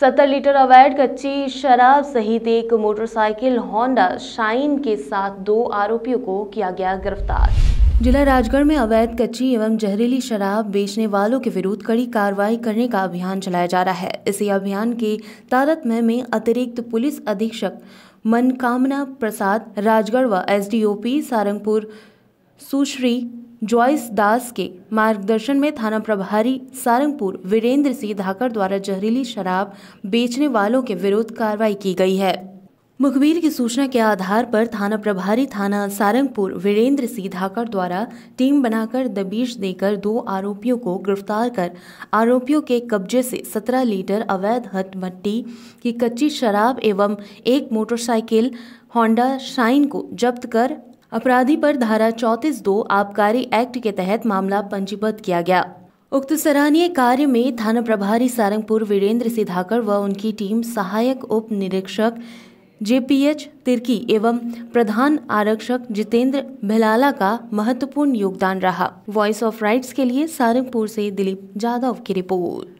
सत्तर लीटर अवैध कच्ची शराब सहित एक मोटरसाइकिल होंडा शाइन के साथ दो आरोपियों को किया गया गिरफ्तार जिला राजगढ़ में अवैध कच्ची एवं जहरीली शराब बेचने वालों के विरुद्ध कड़ी कार्रवाई करने का अभियान चलाया जा रहा है इसी अभियान के तारतम्य में अतिरिक्त पुलिस अधीक्षक मनकामना प्रसाद राजगढ़ व एसडीओपी सारंगपुर सुश्री जॉयस दास के मार्गदर्शन में थाना प्रभारी सारंगपुर वीरेंद्र सिंह धाकर द्वारा जहरीली शराब बेचने वालों के विरुद्ध कार्रवाई की गई है मुखबिर की सूचना के आधार पर थाना प्रभारी थाना सारंगपुर वीरेंद्र सिंह धाकर द्वारा टीम बनाकर दबीश देकर दो आरोपियों को गिरफ्तार कर आरोपियों के कब्जे से 17 लीटर अवैध हट मट्टी की कच्ची शराब एवं एक मोटरसाइकिल होंडा शाइन को जब्त कर अपराधी पर धारा चौतीस दो आबकारी एक्ट के तहत मामला पंजीबद्ध किया गया उक्त सराहनीय कार्य में थाना प्रभारी सारंगपुर वीरेंद्र सिधाकर व उनकी टीम सहायक उप निरीक्षक जेपीएच तिर्की एवं प्रधान आरक्षक जितेंद्र भिलाला का महत्वपूर्ण योगदान रहा वॉइस ऑफ राइट्स के लिए सारंगपुर से दिलीप जाधव की रिपोर्ट